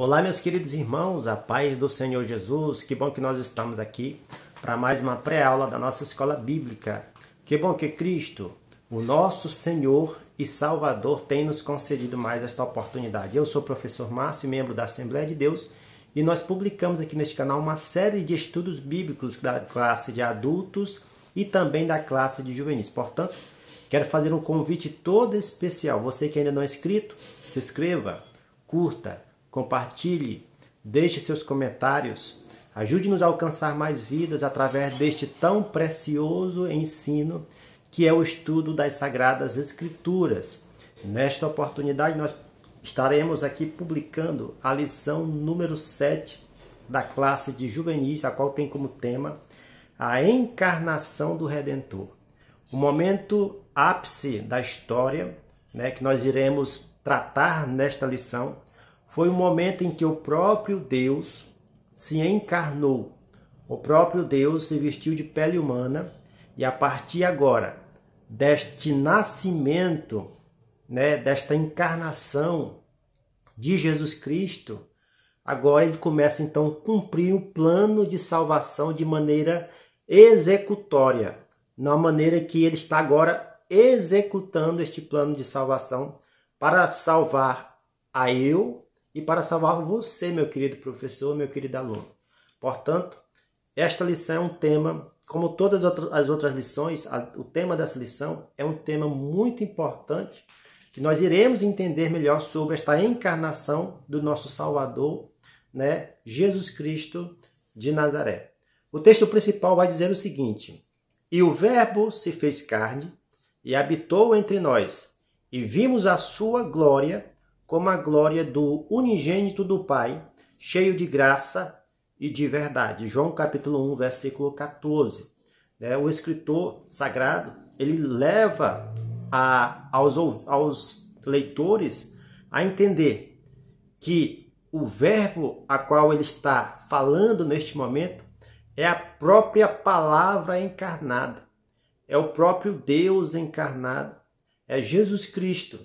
Olá, meus queridos irmãos, a paz do Senhor Jesus. Que bom que nós estamos aqui para mais uma pré-aula da nossa escola bíblica. Que bom que Cristo, o nosso Senhor e Salvador, tem nos concedido mais esta oportunidade. Eu sou o professor Márcio, membro da Assembleia de Deus, e nós publicamos aqui neste canal uma série de estudos bíblicos da classe de adultos e também da classe de juvenis. Portanto, quero fazer um convite todo especial. Você que ainda não é inscrito, se inscreva, curta compartilhe, deixe seus comentários, ajude-nos a alcançar mais vidas através deste tão precioso ensino que é o estudo das Sagradas Escrituras. Nesta oportunidade, nós estaremos aqui publicando a lição número 7 da classe de juvenis, a qual tem como tema a encarnação do Redentor. O momento ápice da história né, que nós iremos tratar nesta lição foi o momento em que o próprio Deus se encarnou. O próprio Deus se vestiu de pele humana e a partir agora deste nascimento, né, desta encarnação de Jesus Cristo, agora ele começa então a cumprir o plano de salvação de maneira executória, na maneira que ele está agora executando este plano de salvação para salvar a eu e para salvar você, meu querido professor, meu querido aluno. Portanto, esta lição é um tema, como todas as outras lições, o tema dessa lição é um tema muito importante que nós iremos entender melhor sobre esta encarnação do nosso Salvador, né, Jesus Cristo de Nazaré. O texto principal vai dizer o seguinte: E o Verbo se fez carne e habitou entre nós, e vimos a sua glória, como a glória do unigênito do Pai, cheio de graça e de verdade. João capítulo 1, versículo 14. Né, o escritor sagrado, ele leva a, aos, aos leitores a entender que o verbo a qual ele está falando neste momento é a própria palavra encarnada, é o próprio Deus encarnado, é Jesus Cristo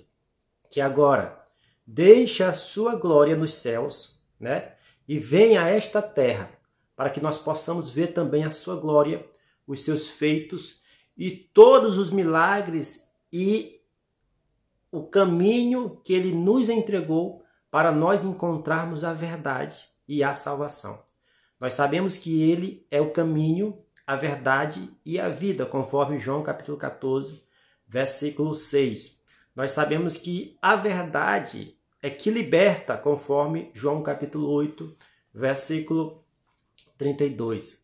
que agora Deixe a sua glória nos céus, né? E venha a esta terra, para que nós possamos ver também a sua glória, os seus feitos e todos os milagres e o caminho que ele nos entregou para nós encontrarmos a verdade e a salvação. Nós sabemos que ele é o caminho, a verdade e a vida, conforme João capítulo 14, versículo 6. Nós sabemos que a verdade é que liberta, conforme João capítulo 8, versículo 32.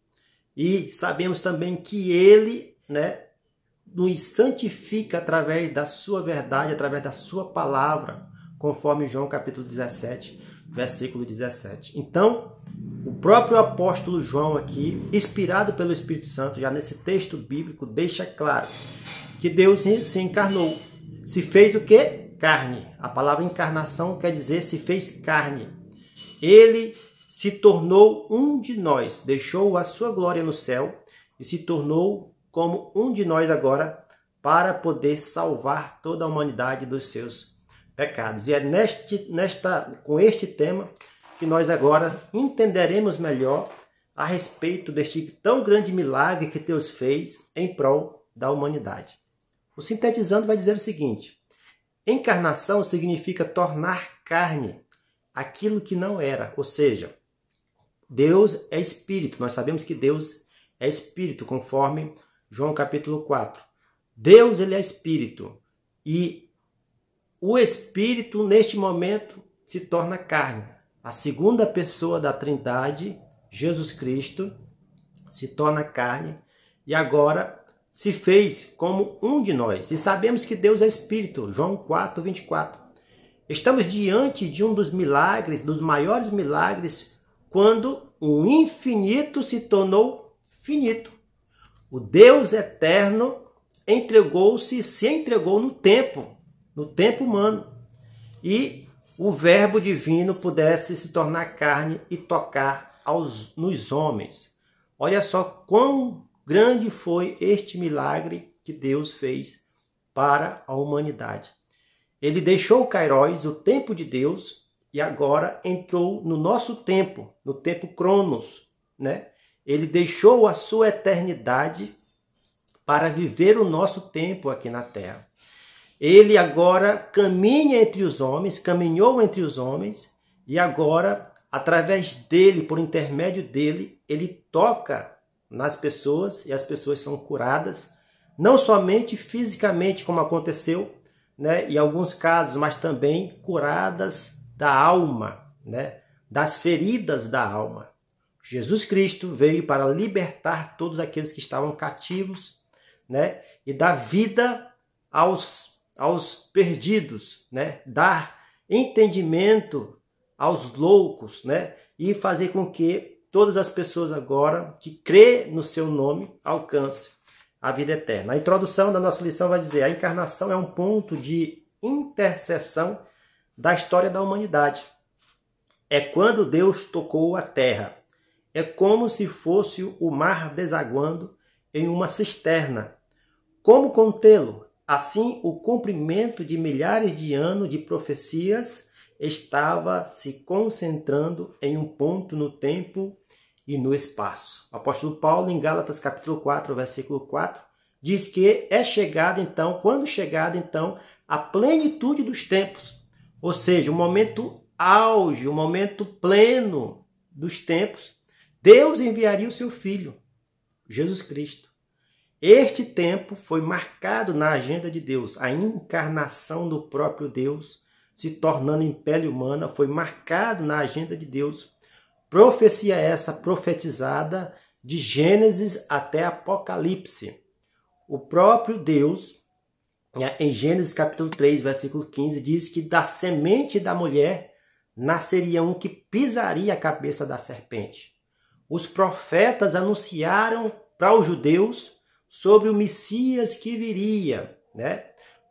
E sabemos também que ele, né, nos santifica através da sua verdade, através da sua palavra, conforme João capítulo 17, versículo 17. Então, o próprio apóstolo João aqui, inspirado pelo Espírito Santo, já nesse texto bíblico, deixa claro que Deus se encarnou se fez o que? Carne. A palavra encarnação quer dizer se fez carne. Ele se tornou um de nós, deixou a sua glória no céu e se tornou como um de nós agora para poder salvar toda a humanidade dos seus pecados. E é neste, nesta, com este tema que nós agora entenderemos melhor a respeito deste tão grande milagre que Deus fez em prol da humanidade. O sintetizando vai dizer o seguinte: encarnação significa tornar carne aquilo que não era, ou seja, Deus é espírito. Nós sabemos que Deus é espírito, conforme João capítulo 4. Deus ele é espírito e o espírito neste momento se torna carne. A segunda pessoa da Trindade, Jesus Cristo, se torna carne e agora se fez como um de nós. E sabemos que Deus é Espírito, João 4, 24. Estamos diante de um dos milagres, dos maiores milagres, quando o infinito se tornou finito. O Deus eterno entregou-se e se entregou no tempo, no tempo humano. E o Verbo divino pudesse se tornar carne e tocar aos, nos homens. Olha só quão Grande foi este milagre que Deus fez para a humanidade. Ele deixou o o tempo de Deus, e agora entrou no nosso tempo, no tempo Cronos, né? Ele deixou a sua eternidade para viver o nosso tempo aqui na terra. Ele agora caminha entre os homens, caminhou entre os homens e agora, através dele, por intermédio dele, ele toca nas pessoas e as pessoas são curadas, não somente fisicamente, como aconteceu, né, em alguns casos, mas também curadas da alma, né, das feridas da alma. Jesus Cristo veio para libertar todos aqueles que estavam cativos, né, e dar vida aos, aos perdidos, né, dar entendimento aos loucos, né, e fazer com que todas as pessoas agora que crê no seu nome alcance a vida eterna. A introdução da nossa lição vai dizer: a encarnação é um ponto de intercessão da história da humanidade. É quando Deus tocou a terra. É como se fosse o mar desaguando em uma cisterna. Como contê-lo? Assim, o cumprimento de milhares de anos de profecias estava se concentrando em um ponto no tempo e no espaço. O apóstolo Paulo, em Gálatas capítulo 4, versículo 4, diz que é chegado então, quando chegado então, a plenitude dos tempos, ou seja, o momento auge, o momento pleno dos tempos, Deus enviaria o seu filho, Jesus Cristo. Este tempo foi marcado na agenda de Deus, a encarnação do próprio Deus se tornando em pele humana, foi marcado na agenda de Deus. Profecia essa profetizada de Gênesis até Apocalipse. O próprio Deus, né, em Gênesis capítulo 3, versículo 15, diz que da semente da mulher nasceria um que pisaria a cabeça da serpente. Os profetas anunciaram para os judeus sobre o Messias que viria, né?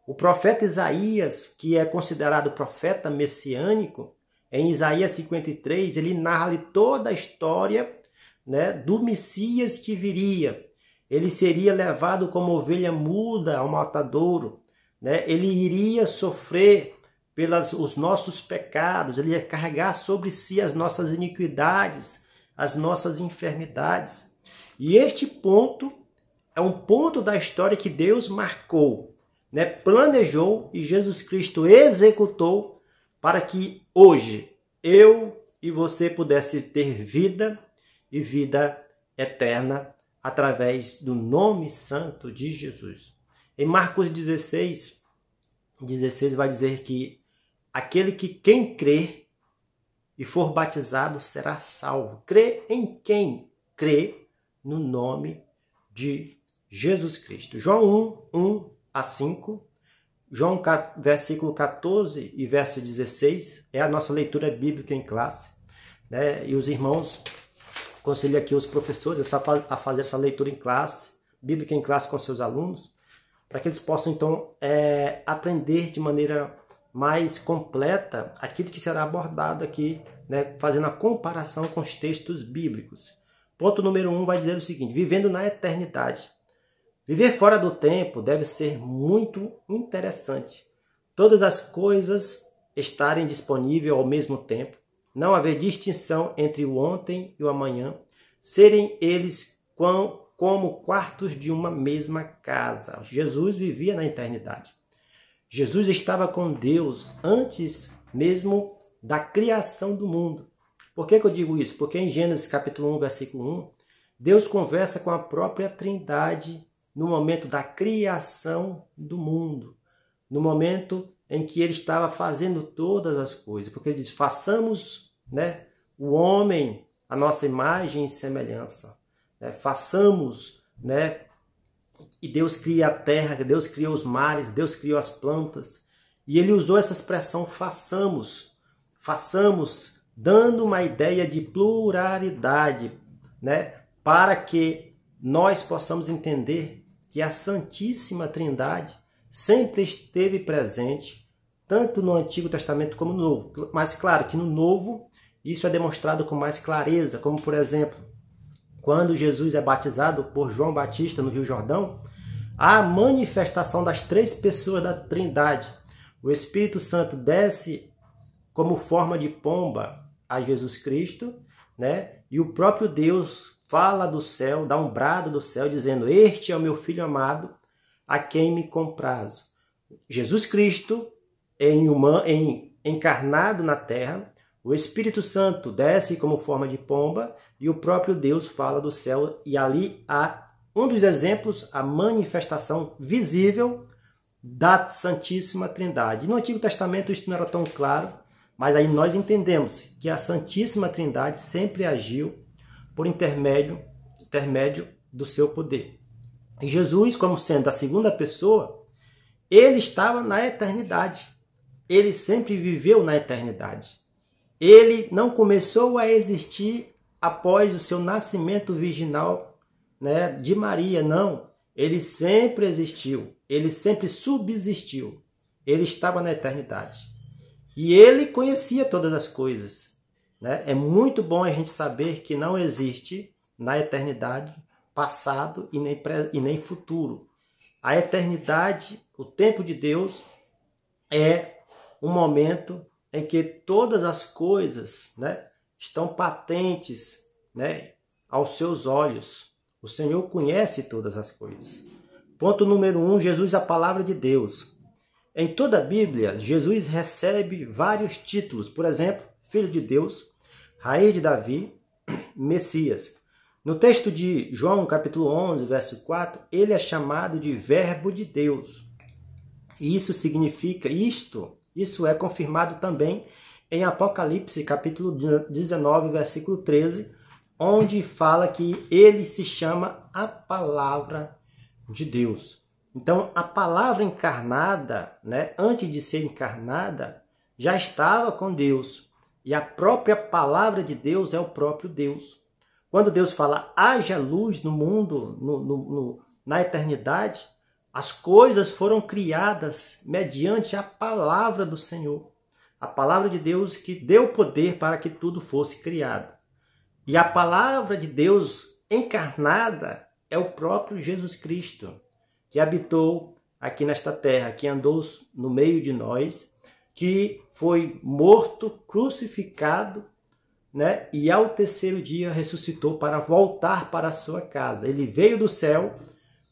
O profeta Isaías, que é considerado profeta messiânico, em Isaías 53, ele narra toda a história né, do Messias que viria. Ele seria levado como ovelha muda ao matadouro. Né? Ele iria sofrer pelos os nossos pecados, ele ia carregar sobre si as nossas iniquidades, as nossas enfermidades. E este ponto é um ponto da história que Deus marcou né, planejou e Jesus Cristo executou para que hoje eu e você pudesse ter vida e vida eterna através do nome santo de Jesus. Em Marcos 16, 16 vai dizer que aquele que quem crê e for batizado será salvo. Crê em quem? Crê no nome de Jesus Cristo. João 1, 1 a 5. João, versículo 14 e verso 16, é a nossa leitura bíblica em classe. Né? E os irmãos, aconselho aqui os professores a fazer essa leitura em classe, bíblica em classe com seus alunos, para que eles possam, então, é, aprender de maneira mais completa aquilo que será abordado aqui, né? fazendo a comparação com os textos bíblicos. Ponto número 1 um vai dizer o seguinte: vivendo na eternidade. Viver fora do tempo deve ser muito interessante. Todas as coisas estarem disponíveis ao mesmo tempo, não haver distinção entre o ontem e o amanhã, serem eles quão, como quartos de uma mesma casa. Jesus vivia na eternidade. Jesus estava com Deus antes mesmo da criação do mundo. Por que, que eu digo isso? Porque em Gênesis capítulo 1, versículo 1, Deus conversa com a própria Trindade no momento da criação do mundo, no momento em que ele estava fazendo todas as coisas, porque ele diz: façamos né, o homem a nossa imagem e semelhança, né, façamos, né, e Deus cria a terra, Deus criou os mares, Deus criou as plantas, e ele usou essa expressão façamos, façamos, dando uma ideia de pluralidade, né, para que nós possamos entender que a Santíssima Trindade sempre esteve presente, tanto no Antigo Testamento como no Novo. Mas, claro, que no Novo isso é demonstrado com mais clareza, como, por exemplo, quando Jesus é batizado por João Batista no Rio Jordão, há a manifestação das três pessoas da Trindade. O Espírito Santo desce como forma de pomba a Jesus Cristo, né? E o próprio Deus fala do céu, dá um brado do céu, dizendo: Este é o meu filho amado, a quem me compraz. Jesus Cristo, em, em encarnado na terra, o Espírito Santo desce como forma de pomba e o próprio Deus fala do céu, e ali há um dos exemplos, a manifestação visível da Santíssima Trindade. No Antigo Testamento isso não era tão claro, mas aí nós entendemos que a Santíssima Trindade sempre agiu por intermédio, intermédio do seu poder. E Jesus, como sendo a segunda pessoa, ele estava na eternidade. Ele sempre viveu na eternidade. Ele não começou a existir após o seu nascimento virginal né, de Maria, não. Ele sempre existiu, ele sempre subsistiu, ele estava na eternidade. E ele conhecia todas as coisas. Né? É muito bom a gente saber que não existe na eternidade passado e nem, e nem futuro. A eternidade, o tempo de Deus, é um momento em que todas as coisas né, estão patentes né, aos seus olhos. O Senhor conhece todas as coisas. Ponto número um: Jesus, a palavra de Deus. Em toda a Bíblia, Jesus recebe vários títulos. Por exemplo, filho de Deus, raiz de Davi, Messias. No texto de João, capítulo 11, verso 4, ele é chamado de Verbo de Deus. E isso significa isto, isso é confirmado também em Apocalipse, capítulo 19, versículo 13, onde fala que ele se chama a palavra de Deus. Então, a palavra encarnada, né, antes de ser encarnada, já estava com Deus. E a própria palavra de Deus é o próprio Deus. Quando Deus fala, haja luz no mundo, no, no, no, na eternidade, as coisas foram criadas mediante a palavra do Senhor. A palavra de Deus que deu poder para que tudo fosse criado. E a palavra de Deus encarnada é o próprio Jesus Cristo, que habitou aqui nesta terra, que andou no meio de nós, que foi morto, crucificado, né? E ao terceiro dia ressuscitou para voltar para a sua casa. Ele veio do céu,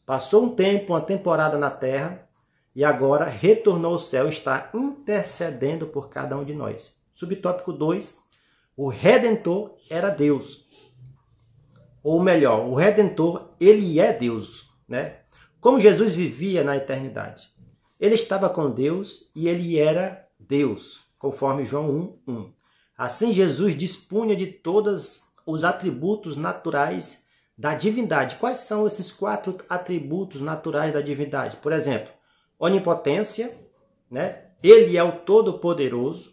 passou um tempo, uma temporada na terra, e agora retornou ao céu, está intercedendo por cada um de nós. Subtópico 2: O redentor era Deus. Ou melhor, o redentor, ele é Deus, né? Como Jesus vivia na eternidade. Ele estava com Deus e ele era Deus, conforme João 1, 1. Assim, Jesus dispunha de todos os atributos naturais da divindade. Quais são esses quatro atributos naturais da divindade? Por exemplo, onipotência, né? ele é o todo-poderoso,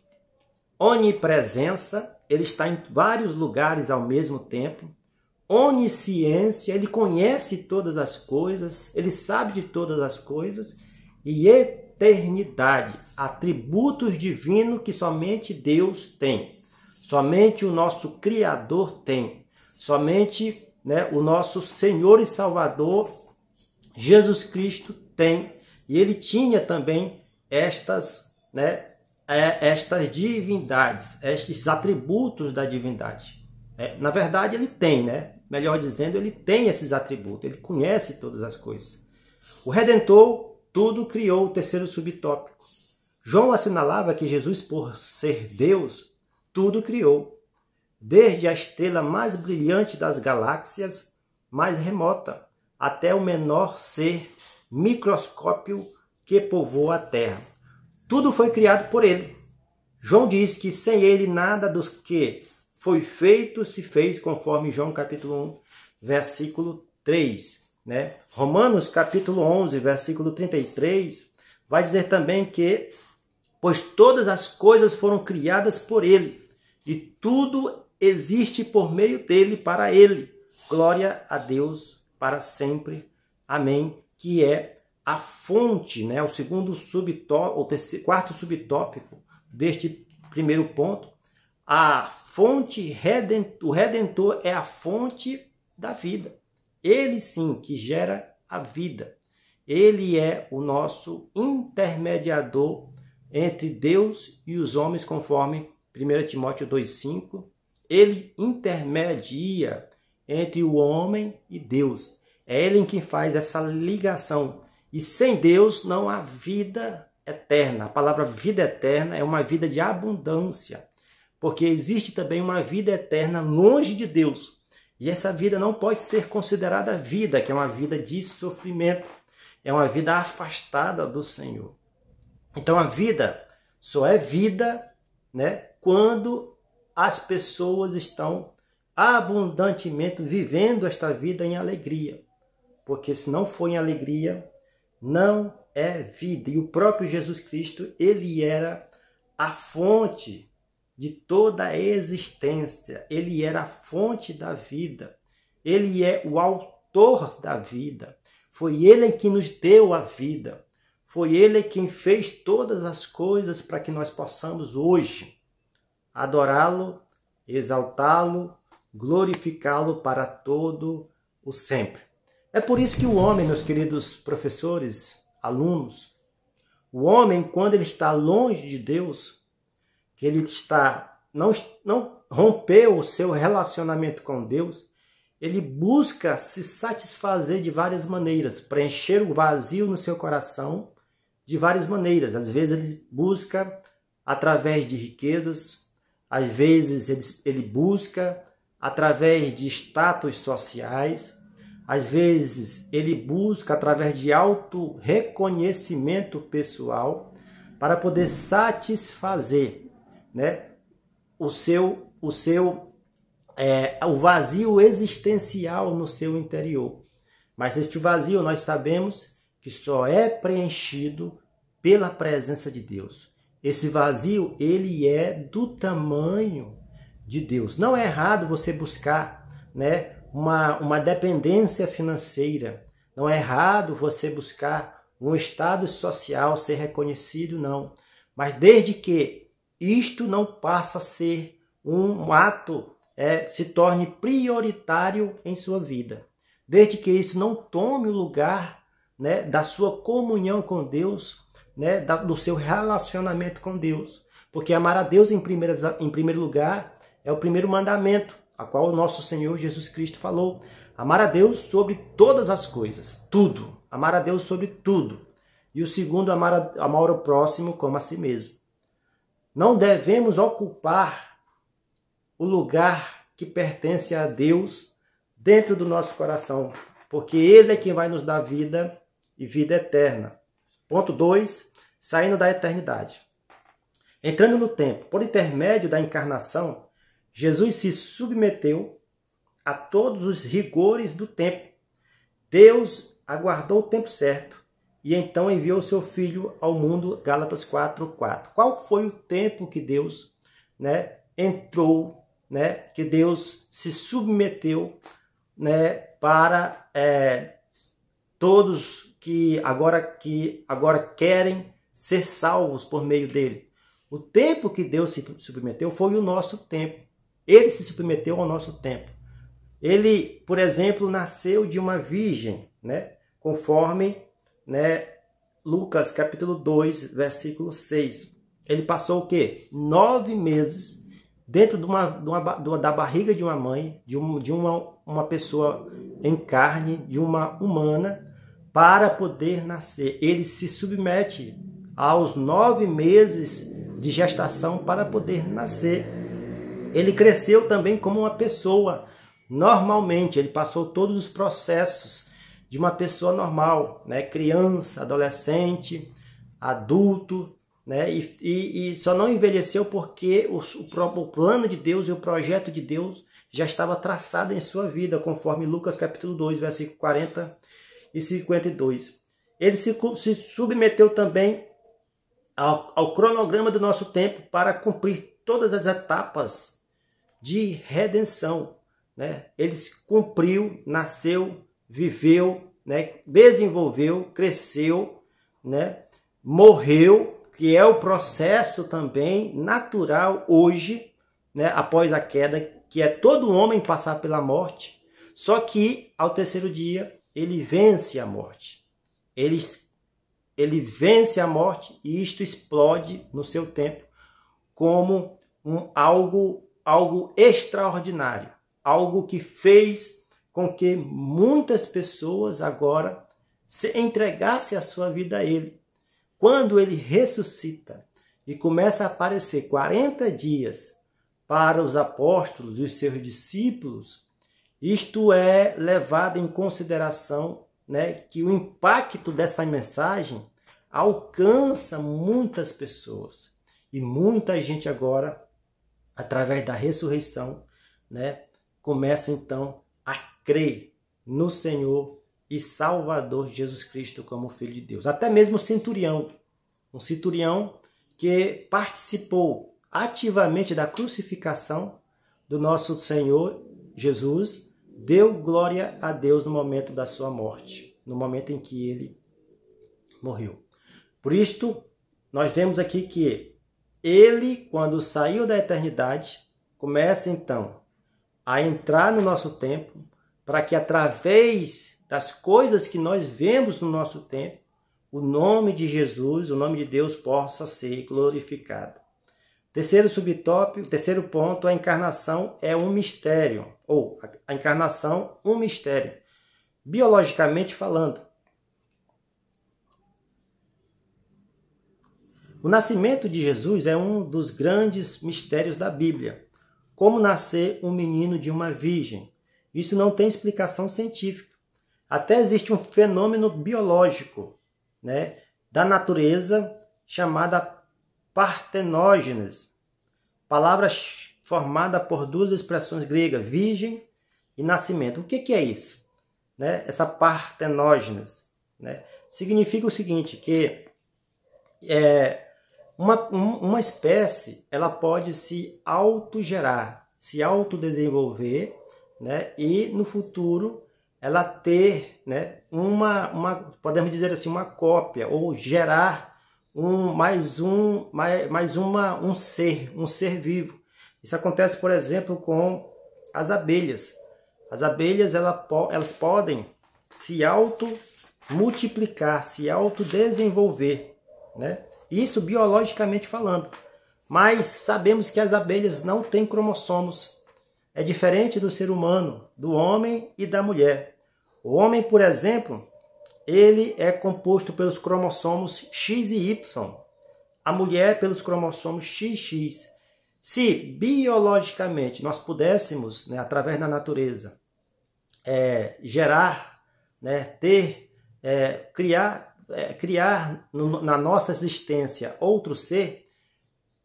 onipresença, ele está em vários lugares ao mesmo tempo, onisciência, ele conhece todas as coisas, ele sabe de todas as coisas, e eternidade, atributos divinos que somente Deus tem, somente o nosso Criador tem, somente né, o nosso Senhor e Salvador Jesus Cristo tem. E ele tinha também estas, né, é, estas divindades, estes atributos da divindade. É, na verdade, ele tem, né? Melhor dizendo, ele tem esses atributos, ele conhece todas as coisas. O Redentor tudo criou o terceiro subtópico. João assinalava que Jesus, por ser Deus, tudo criou, desde a estrela mais brilhante das galáxias, mais remota, até o menor ser microscópio que povoa a Terra. Tudo foi criado por ele. João diz que sem ele nada dos que foi feito se fez, conforme João capítulo 1, versículo 3. Né? Romanos capítulo 11, versículo 33, vai dizer também que pois todas as coisas foram criadas por ele, e tudo existe por meio dele para ele. Glória a Deus para sempre. Amém. Que é a fonte, né? O segundo subtópico, o terceiro, quarto subtópico deste primeiro ponto, a fonte redentor, o redentor é a fonte da vida. Ele sim que gera a vida. Ele é o nosso intermediador entre Deus e os homens, conforme 1 Timóteo 2,5. Ele intermedia entre o homem e Deus. É ele quem faz essa ligação. E sem Deus não há vida eterna. A palavra vida eterna é uma vida de abundância, porque existe também uma vida eterna longe de Deus, e essa vida não pode ser considerada vida, que é uma vida de sofrimento, é uma vida afastada do Senhor. Então a vida só é vida, né, quando as pessoas estão abundantemente vivendo esta vida em alegria. Porque se não for em alegria, não é vida. E o próprio Jesus Cristo, ele era a fonte de toda a existência. Ele era a fonte da vida. Ele é o autor da vida. Foi ele que nos deu a vida. Foi ele quem fez todas as coisas para que nós possamos hoje adorá-lo, exaltá-lo, glorificá-lo para todo o sempre. É por isso que o homem, meus queridos professores, alunos, o homem, quando ele está longe de Deus, que ele está não, não rompeu o seu relacionamento com Deus, ele busca se satisfazer de várias maneiras, preencher o vazio no seu coração de várias maneiras. Às vezes ele busca através de riquezas, às vezes ele, ele busca através de status sociais, às vezes ele busca através de auto reconhecimento pessoal para poder satisfazer né, o seu, o seu, é, o vazio existencial no seu interior. Mas este vazio nós sabemos que só é preenchido pela presença de Deus. Esse vazio ele é do tamanho de Deus. Não é errado você buscar, né, uma, uma dependência financeira. Não é errado você buscar um estado social ser reconhecido, não. Mas desde que isto não passa a ser um ato, é, se torne prioritário em sua vida. Desde que isso não tome o lugar né, da sua comunhão com Deus, né, da, do seu relacionamento com Deus. Porque amar a Deus em primeiro, em primeiro lugar é o primeiro mandamento, a qual o nosso Senhor Jesus Cristo falou. Amar a Deus sobre todas as coisas, tudo. Amar a Deus sobre tudo. E o segundo, amar, a, amar o próximo como a si mesmo. Não devemos ocupar o lugar que pertence a Deus dentro do nosso coração, porque Ele é quem vai nos dar vida e vida eterna. Ponto 2. Saindo da eternidade. Entrando no tempo, por intermédio da encarnação, Jesus se submeteu a todos os rigores do tempo. Deus aguardou o tempo certo e então enviou seu filho ao mundo, Gálatas 4:4. Qual foi o tempo que Deus, né, entrou, né, que Deus se submeteu, né, para é, todos que agora que agora querem ser salvos por meio dele. O tempo que Deus se submeteu foi o nosso tempo. Ele se submeteu ao nosso tempo. Ele, por exemplo, nasceu de uma virgem, né? Conforme né, Lucas capítulo 2, versículo 6. Ele passou o quê? Nove meses dentro de uma, de uma, de uma da barriga de uma mãe, de, um, de uma, uma pessoa em carne, de uma humana, para poder nascer. Ele se submete aos nove meses de gestação para poder nascer. Ele cresceu também como uma pessoa. Normalmente, ele passou todos os processos de uma pessoa normal, né? criança, adolescente, adulto, né? E, e, e, só não envelheceu porque o, o próprio plano de Deus e o projeto de Deus já estava traçado em sua vida, conforme Lucas capítulo 2, versículo 40 e 52. Ele se, se submeteu também ao, ao cronograma do nosso tempo para cumprir todas as etapas de redenção. Né? Ele cumpriu, nasceu, viveu, né, desenvolveu, cresceu, né, morreu, que é o processo também natural hoje, né, após a queda, que é todo homem passar pela morte. Só que ao terceiro dia ele vence a morte. Ele, ele vence a morte e isto explode no seu tempo como um algo algo extraordinário, algo que fez com que muitas pessoas agora se entregassem a sua vida a ele. Quando ele ressuscita e começa a aparecer 40 dias para os apóstolos e os seus discípulos, isto é levado em consideração né, que o impacto dessa mensagem alcança muitas pessoas. E muita gente agora, através da ressurreição, né, começa então crê no Senhor e Salvador Jesus Cristo como Filho de Deus. Até mesmo o centurião, um centurião que participou ativamente da crucificação do nosso Senhor Jesus, deu glória a Deus no momento da sua morte, no momento em que ele morreu. Por isto, nós vemos aqui que ele, quando saiu da eternidade, começa então a entrar no nosso tempo, para que através das coisas que nós vemos no nosso tempo, o nome de Jesus, o nome de Deus possa ser glorificado. Terceiro subtópico, terceiro ponto, a encarnação é um mistério, ou a encarnação um mistério, biologicamente falando. O nascimento de Jesus é um dos grandes mistérios da Bíblia. Como nascer um menino de uma virgem? Isso não tem explicação científica. Até existe um fenômeno biológico né, da natureza chamada partenógenes, palavra formada por duas expressões gregas, virgem e nascimento. O que, que é isso? Né? Essa partenógenes. Né? Significa o seguinte, que é, uma, uma espécie ela pode se autogerar, se autodesenvolver né? E no futuro ela ter, né, uma, uma podemos dizer assim, uma cópia ou gerar um mais um mais, mais uma um ser, um ser vivo. Isso acontece, por exemplo, com as abelhas. As abelhas ela, elas podem se auto multiplicar, se autodesenvolver, né? Isso biologicamente falando. Mas sabemos que as abelhas não têm cromossomos é diferente do ser humano, do homem e da mulher. O homem, por exemplo, ele é composto pelos cromossomos X e Y. A mulher pelos cromossomos XX. Se biologicamente nós pudéssemos, né, através da natureza, é, gerar, né, ter, é, criar, é, criar no, na nossa existência outro ser,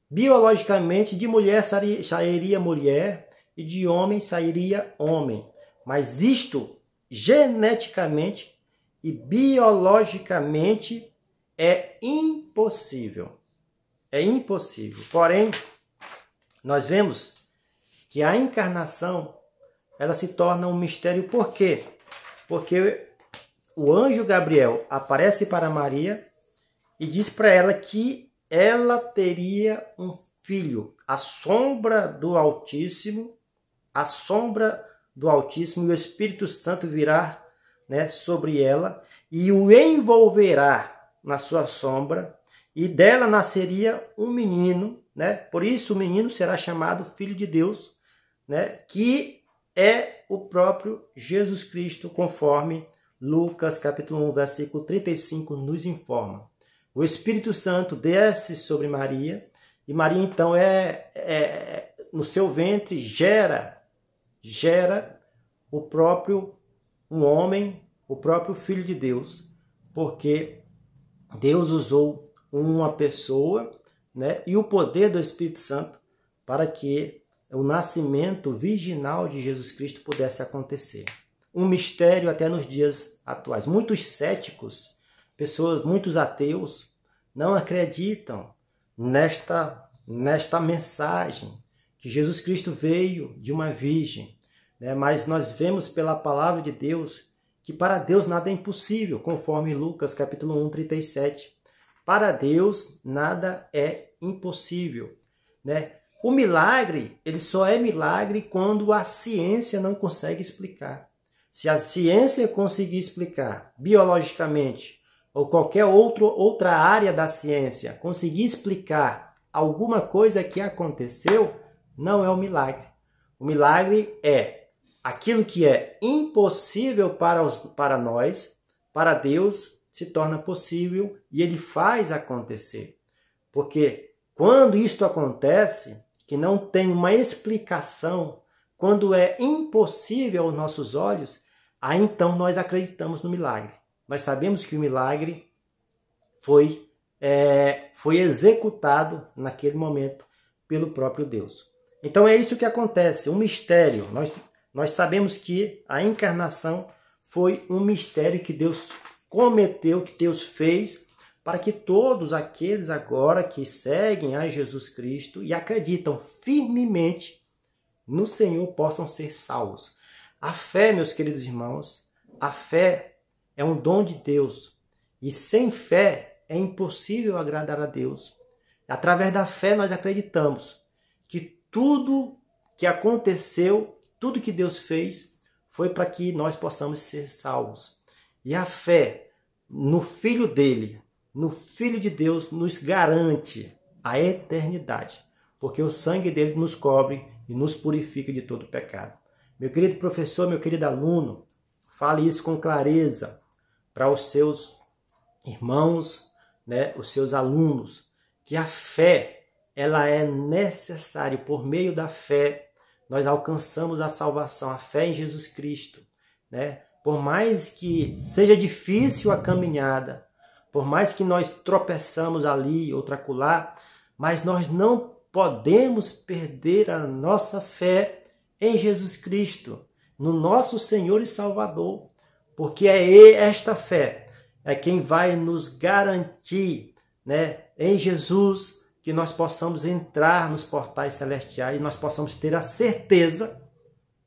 biologicamente de mulher sairia mulher, e de homem sairia homem. Mas isto geneticamente e biologicamente é impossível. É impossível. Porém, nós vemos que a encarnação ela se torna um mistério por quê? Porque o anjo Gabriel aparece para Maria e diz para ela que ela teria um filho, a sombra do Altíssimo, a sombra do Altíssimo, e o Espírito Santo virá né, sobre ela e o envolverá na sua sombra, e dela nasceria um menino, né? Por isso o menino será chamado Filho de Deus, né? Que é o próprio Jesus Cristo, conforme Lucas capítulo 1, versículo 35 nos informa. O Espírito Santo desce sobre Maria, e Maria então é, é no seu ventre gera gera o próprio um homem, o próprio filho de Deus, porque Deus usou uma pessoa, né, e o poder do Espírito Santo para que o nascimento virginal de Jesus Cristo pudesse acontecer. Um mistério até nos dias atuais. Muitos céticos, pessoas, muitos ateus não acreditam nesta nesta mensagem, que Jesus Cristo veio de uma virgem, né? mas nós vemos pela palavra de Deus que para Deus nada é impossível, conforme Lucas capítulo 1, 37. Para Deus nada é impossível. Né? O milagre, ele só é milagre quando a ciência não consegue explicar. Se a ciência conseguir explicar biologicamente ou qualquer outro, outra área da ciência conseguir explicar alguma coisa que aconteceu, não é o milagre. O milagre é aquilo que é impossível para, os, para nós, para Deus se torna possível e ele faz acontecer. Porque quando isto acontece, que não tem uma explicação, quando é impossível aos nossos olhos, aí então nós acreditamos no milagre. Mas sabemos que o milagre foi, é, foi executado naquele momento pelo próprio Deus. Então é isso que acontece, um mistério. Nós, nós sabemos que a encarnação foi um mistério que Deus cometeu, que Deus fez, para que todos aqueles agora que seguem a Jesus Cristo e acreditam firmemente no Senhor possam ser salvos. A fé, meus queridos irmãos, a fé é um dom de Deus. E sem fé é impossível agradar a Deus. Através da fé nós acreditamos que tudo que aconteceu, tudo que Deus fez, foi para que nós possamos ser salvos. E a fé no Filho dele, no Filho de Deus, nos garante a eternidade, porque o sangue dele nos cobre e nos purifica de todo pecado. Meu querido professor, meu querido aluno, fale isso com clareza para os seus irmãos, né, os seus alunos, que a fé ela é necessária. Por meio da fé, nós alcançamos a salvação, a fé em Jesus Cristo. Né? Por mais que seja difícil a caminhada, por mais que nós tropeçamos ali ou acolá, mas nós não podemos perder a nossa fé em Jesus Cristo, no nosso Senhor e Salvador, porque é esta fé é quem vai nos garantir, né, em Jesus que nós possamos entrar nos portais celestiais e nós possamos ter a certeza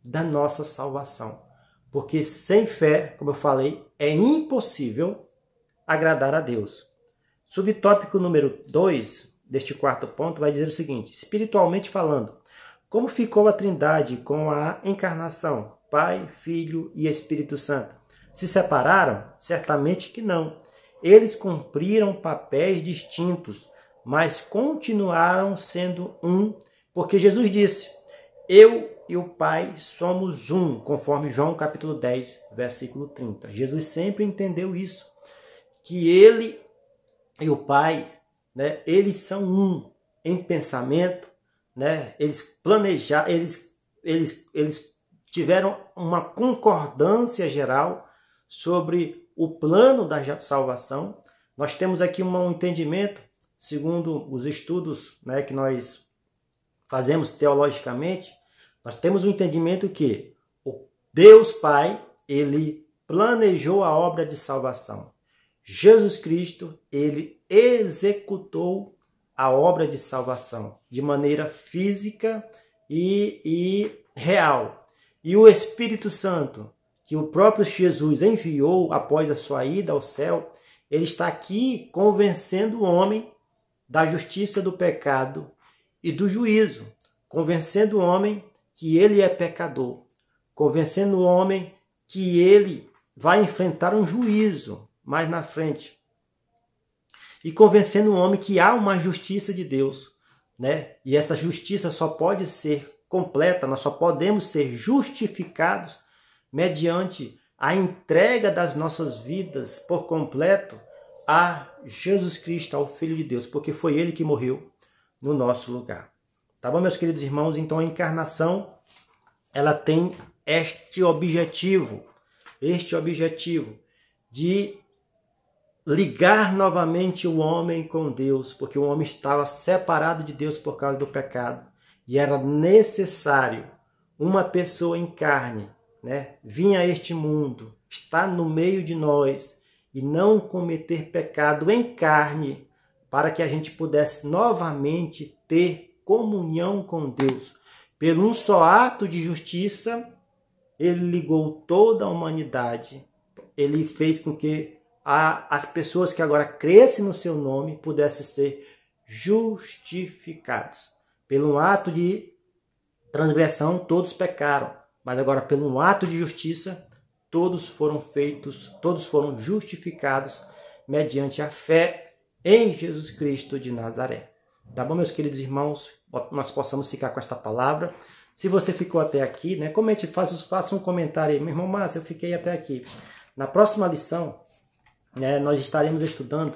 da nossa salvação. Porque sem fé, como eu falei, é impossível agradar a Deus. Subtópico número 2 deste quarto ponto vai dizer o seguinte: espiritualmente falando, como ficou a Trindade com a encarnação, Pai, Filho e Espírito Santo? Se separaram? Certamente que não. Eles cumpriram papéis distintos, mas continuaram sendo um, porque Jesus disse: Eu e o Pai somos um, conforme João capítulo 10, versículo 30. Jesus sempre entendeu isso, que ele e o Pai, né, eles são um em pensamento, né? Eles planejaram, eles eles eles tiveram uma concordância geral sobre o plano da salvação. Nós temos aqui um entendimento segundo os estudos né, que nós fazemos teologicamente, nós temos o um entendimento que o Deus Pai, ele planejou a obra de salvação. Jesus Cristo, ele executou a obra de salvação de maneira física e, e real. E o Espírito Santo, que o próprio Jesus enviou após a sua ida ao céu, ele está aqui convencendo o homem da justiça do pecado e do juízo, convencendo o homem que ele é pecador, convencendo o homem que ele vai enfrentar um juízo mais na frente. E convencendo o homem que há uma justiça de Deus, né? E essa justiça só pode ser completa, nós só podemos ser justificados mediante a entrega das nossas vidas por completo a Jesus Cristo, ao Filho de Deus, porque foi ele que morreu no nosso lugar. Tá bom, meus queridos irmãos? Então a encarnação ela tem este objetivo, este objetivo de ligar novamente o homem com Deus, porque o homem estava separado de Deus por causa do pecado e era necessário uma pessoa em carne, né? Vinha a este mundo, está no meio de nós e não cometer pecado em carne, para que a gente pudesse novamente ter comunhão com Deus. Pelo um só ato de justiça, ele ligou toda a humanidade. Ele fez com que a, as pessoas que agora crescem no seu nome pudessem ser justificados. Pelo ato de transgressão, todos pecaram, mas agora, pelo um ato de justiça, todos foram feitos, todos foram justificados mediante a fé em Jesus Cristo de Nazaré. Tá bom, meus queridos irmãos? Nós possamos ficar com esta palavra. Se você ficou até aqui, né, comente, faça, faça um comentário aí. Meu irmão Márcio, eu fiquei até aqui. Na próxima lição, né, nós estaremos estudando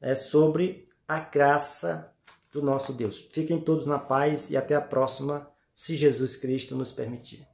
é, sobre a graça do nosso Deus. Fiquem todos na paz e até a próxima, se Jesus Cristo nos permitir.